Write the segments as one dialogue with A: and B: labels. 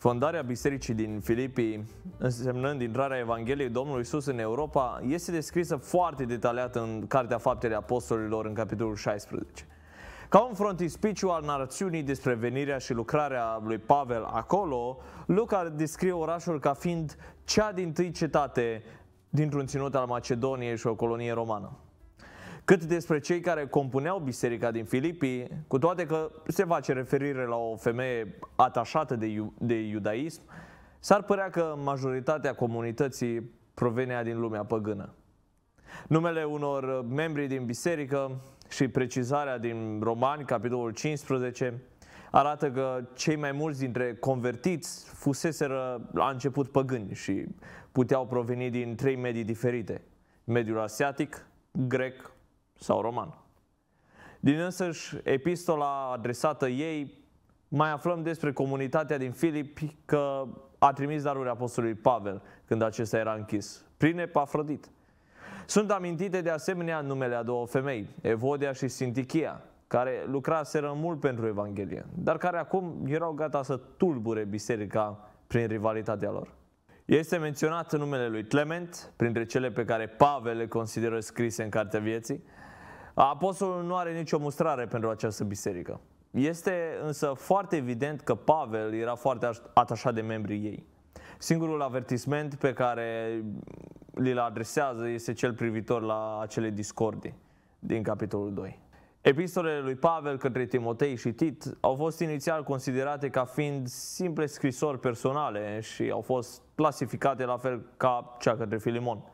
A: Fondarea bisericii din Filipii, însemnând intrarea Evangheliei Domnului Isus în Europa, este descrisă foarte detaliat în Cartea Faptele Apostolilor, în capitolul 16. Ca un frontispiciu al narațiunii despre venirea și lucrarea lui Pavel acolo, Luca descrie orașul ca fiind cea din tâi cetate dintr-un ținut al Macedoniei și o colonie romană cât despre cei care compuneau biserica din Filipii, cu toate că se face referire la o femeie atașată de, iu- de iudaism, s-ar părea că majoritatea comunității provenea din lumea păgână. Numele unor membri din biserică și precizarea din Romani, capitolul 15, arată că cei mai mulți dintre convertiți fuseseră la început păgâni și puteau proveni din trei medii diferite. Mediul asiatic, grec sau roman. Din însăși epistola adresată ei, mai aflăm despre comunitatea din Filip că a trimis daruri apostolului Pavel când acesta era închis, prin Epafrodit. Sunt amintite de asemenea numele a două femei, Evodia și Sintichia, care lucraseră mult pentru Evanghelie, dar care acum erau gata să tulbure biserica prin rivalitatea lor. Este menționat numele lui Clement, printre cele pe care Pavel le consideră scrise în Cartea Vieții, Apostolul nu are nicio mustrare pentru această biserică. Este însă foarte evident că Pavel era foarte atașat de membrii ei. Singurul avertisment pe care li-l adresează este cel privitor la acele discordii din capitolul 2. Epistolele lui Pavel către Timotei și Tit au fost inițial considerate ca fiind simple scrisori personale și au fost clasificate la fel ca cea către Filimon.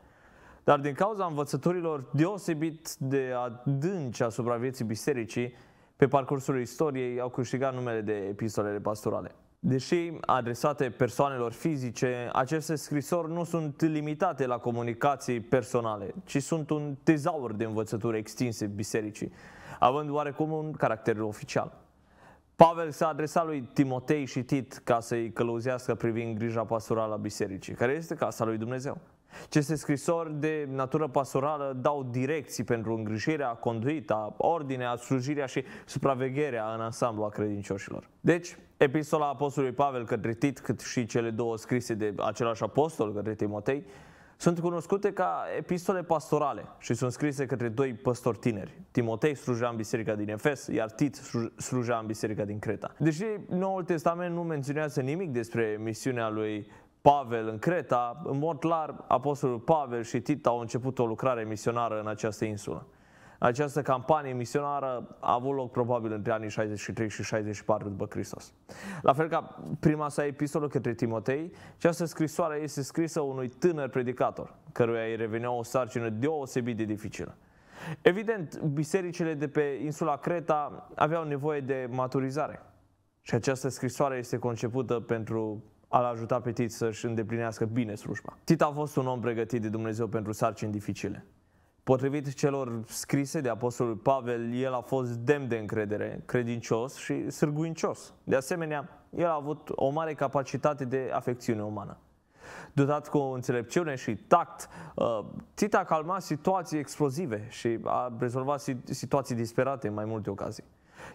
A: Dar din cauza învățăturilor deosebit de adânci asupra vieții bisericii, pe parcursul istoriei au câștigat numele de epistolele pastorale. Deși adresate persoanelor fizice, aceste scrisori nu sunt limitate la comunicații personale, ci sunt un tezaur de învățături extinse bisericii, având oarecum un caracter oficial. Pavel s-a adresat lui Timotei și Tit ca să-i călăuzească privind grija pastorală a bisericii, care este casa lui Dumnezeu. Aceste scrisori de natură pastorală dau direcții pentru îngrijirea, conduita, ordinea, slujirea și supravegherea în ansamblu a credincioșilor. Deci, epistola apostolului Pavel către Tit, cât și cele două scrise de același apostol către Timotei, sunt cunoscute ca epistole pastorale și sunt scrise către doi păstori tineri. Timotei slujea în biserica din Efes, iar Tit slujea în biserica din Creta. Deși Noul Testament nu menționează nimic despre misiunea lui Pavel în Creta, în mod clar, apostolul Pavel și Tit au început o lucrare misionară în această insulă. Această campanie misionară a avut loc probabil între anii 63 și 64 după Hristos. La fel ca prima sa epistolă către Timotei, această scrisoare este scrisă unui tânăr predicator, căruia îi revenea o sarcină deosebit de dificilă. Evident, bisericile de pe insula Creta aveau nevoie de maturizare. Și această scrisoare este concepută pentru a-l ajuta pe Tit să-și îndeplinească bine slujba. Tit a fost un om pregătit de Dumnezeu pentru sarcini dificile. Potrivit celor scrise de Apostolul Pavel, el a fost demn de încredere, credincios și sârguincios. De asemenea, el a avut o mare capacitate de afecțiune umană. Dotat cu înțelepciune și tact, uh, Tita a calmat situații explozive și a rezolvat situații disperate în mai multe ocazii.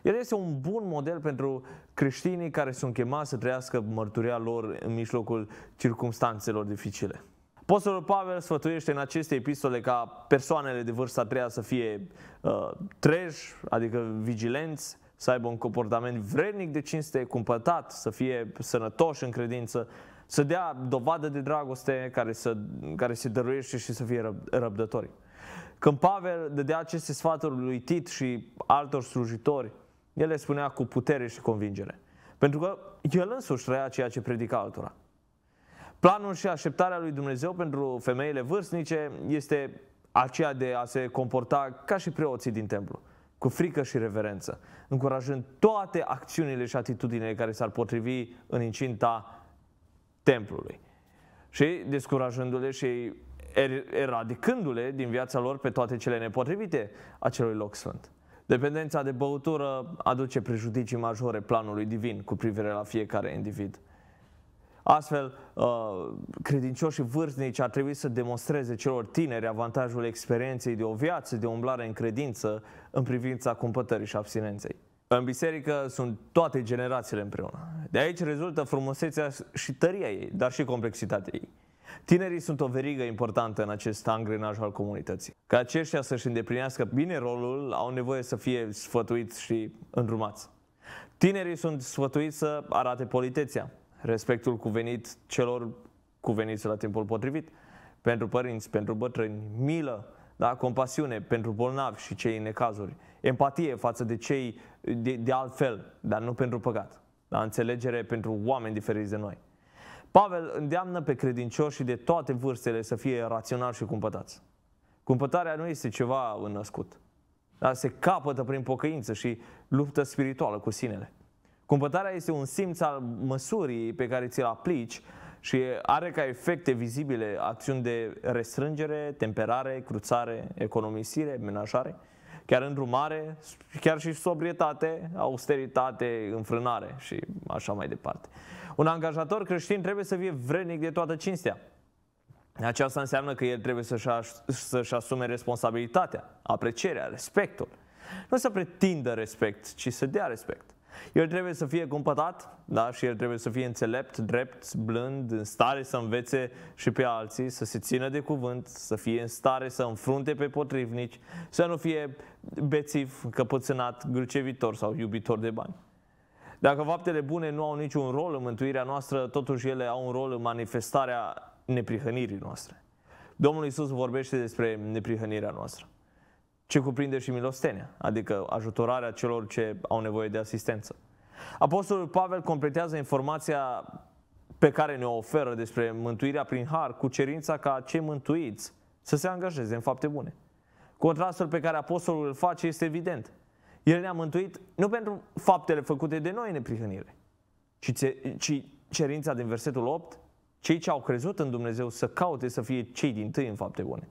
A: El este un bun model pentru creștinii care sunt chemați să trăiască mărturia lor în mijlocul circumstanțelor dificile. Apostolul Pavel sfătuiește în aceste epistole ca persoanele de vârsta treia să fie uh, treji, adică vigilenți, să aibă un comportament vrednic de cinste, cumpătat, să fie sănătoși în credință, să dea dovadă de dragoste care, să, care se dăruiește și să fie răb, răbdători. Când Pavel dădea aceste sfaturi lui Tit și altor slujitori, el le spunea cu putere și convingere. Pentru că el însuși trăia ceea ce predica altora. Planul și așteptarea lui Dumnezeu pentru femeile vârstnice este aceea de a se comporta ca și preoții din templu, cu frică și reverență, încurajând toate acțiunile și atitudinile care s-ar potrivi în incinta templului și descurajându-le și er- eradicându-le din viața lor pe toate cele nepotrivite acelui loc sfânt. Dependența de băutură aduce prejudicii majore planului divin cu privire la fiecare individ. Astfel, uh, credincioșii vârstnici ar trebui să demonstreze celor tineri avantajul experienței de o viață de umblare în credință în privința cumpătării și abstinenței. În biserică sunt toate generațiile împreună. De aici rezultă frumusețea și tăria ei, dar și complexitatea ei. Tinerii sunt o verigă importantă în acest angrenaj al comunității. Ca aceștia să-și îndeplinească bine rolul, au nevoie să fie sfătuiți și îndrumați. Tinerii sunt sfătuiți să arate politeția, respectul cuvenit celor cuveniți la timpul potrivit, pentru părinți, pentru bătrâni, milă, da? compasiune pentru bolnavi și cei în necazuri, empatie față de cei de, de altfel, dar nu pentru păcat, da? înțelegere pentru oameni diferiți de noi. Pavel îndeamnă pe credincioșii de toate vârstele să fie raționali și cumpătați. Cumpătarea nu este ceva înnăscut. Dar se capătă prin pocăință și luptă spirituală cu sinele. Cumpătarea este un simț al măsurii pe care ți-l aplici și are ca efecte vizibile acțiuni de restrângere, temperare, cruțare, economisire, menajare, chiar îndrumare, chiar și sobrietate, austeritate, înfrânare și așa mai departe. Un angajator creștin trebuie să fie vrednic de toată cinstea. Aceasta înseamnă că el trebuie să-și, asume responsabilitatea, aprecierea, respectul. Nu să pretindă respect, ci să dea respect. El trebuie să fie cumpătat, da, și el trebuie să fie înțelept, drept, blând, în stare să învețe și pe alții, să se țină de cuvânt, să fie în stare să înfrunte pe potrivnici, să nu fie bețiv, căpățânat, grucevitor sau iubitor de bani. Dacă faptele bune nu au niciun rol în mântuirea noastră, totuși ele au un rol în manifestarea neprihănirii noastre. Domnul Isus vorbește despre neprihănirea noastră, ce cuprinde și milostenia, adică ajutorarea celor ce au nevoie de asistență. Apostolul Pavel completează informația pe care ne oferă despre mântuirea prin har cu cerința ca cei mântuiți să se angajeze în fapte bune. Contrastul pe care apostolul îl face este evident. El ne-a mântuit nu pentru faptele făcute de noi în neprihănire, ci, ci cerința din versetul 8, cei ce au crezut în Dumnezeu să caute să fie cei din tâi în fapte bune.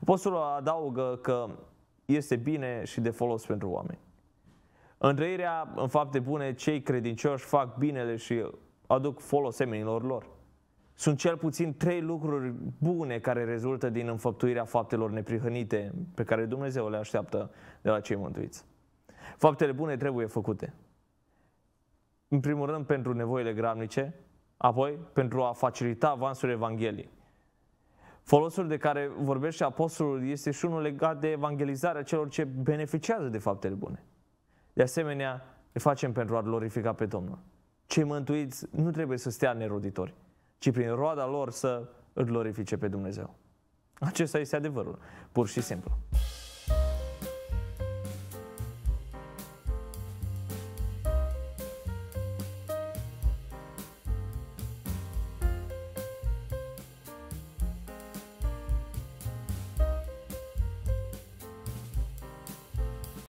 A: Apostolul adaugă că este bine și de folos pentru oameni. În trăirea în fapte bune, cei credincioși fac binele și aduc folos semenilor lor. Sunt cel puțin trei lucruri bune care rezultă din înfăptuirea faptelor neprihănite pe care Dumnezeu le așteaptă de la cei mântuiți. Faptele bune trebuie făcute. În primul rând pentru nevoile gramnice, apoi pentru a facilita avansul Evangheliei. Folosul de care vorbește apostolul este și unul legat de evangelizarea celor ce beneficiază de faptele bune. De asemenea, le facem pentru a glorifica pe Domnul. Cei mântuiți nu trebuie să stea neroditori, ci prin roada lor să îl glorifice pe Dumnezeu. Acesta este adevărul, pur și simplu.